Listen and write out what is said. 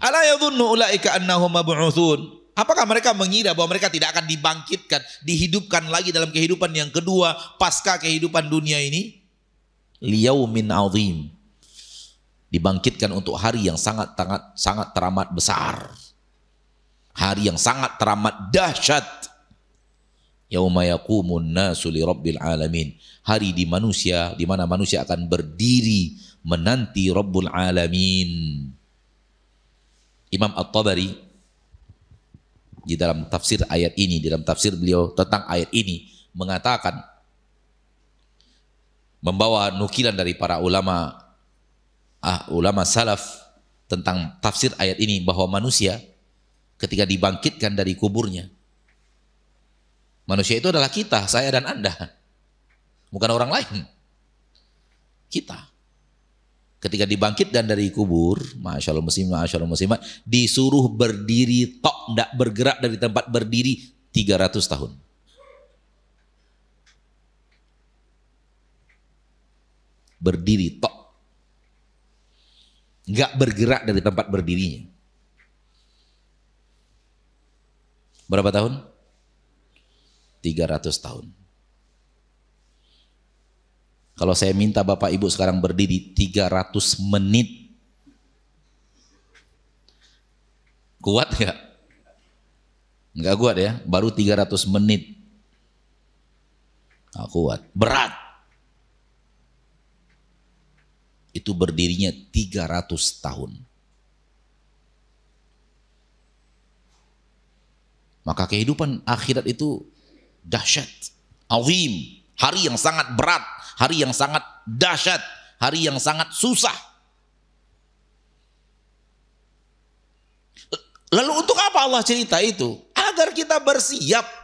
Ala Apakah mereka mengira bahwa mereka tidak akan dibangkitkan, dihidupkan lagi dalam kehidupan yang kedua pasca kehidupan dunia ini? Liyaumin azim. Dibangkitkan untuk hari yang sangat sangat sangat teramat besar. Hari yang sangat teramat dahsyat. Yauma yaqumun nasu alamin. Hari di manusia di mana manusia akan berdiri menanti Rabbul alamin. Imam At-Tabari di dalam tafsir ayat ini, di dalam tafsir beliau tentang ayat ini mengatakan membawa nukilan dari para ulama ah, ulama salaf tentang tafsir ayat ini bahwa manusia ketika dibangkitkan dari kuburnya manusia itu adalah kita, saya dan Anda. Bukan orang lain. Kita ketika dibangkit dan dari kubur, masya Allah muslim, masya Allah muslimat, disuruh berdiri tok, tidak bergerak dari tempat berdiri 300 tahun. Berdiri tok. Nggak bergerak dari tempat berdirinya. Berapa tahun? 300 tahun. Kalau saya minta Bapak Ibu sekarang berdiri 300 menit. Kuat nggak? Nggak kuat ya, baru 300 menit. Nggak kuat, berat. Itu berdirinya 300 tahun. Maka kehidupan akhirat itu dahsyat, azim hari yang sangat berat, hari yang sangat dahsyat, hari yang sangat susah. Lalu untuk apa Allah cerita itu? Agar kita bersiap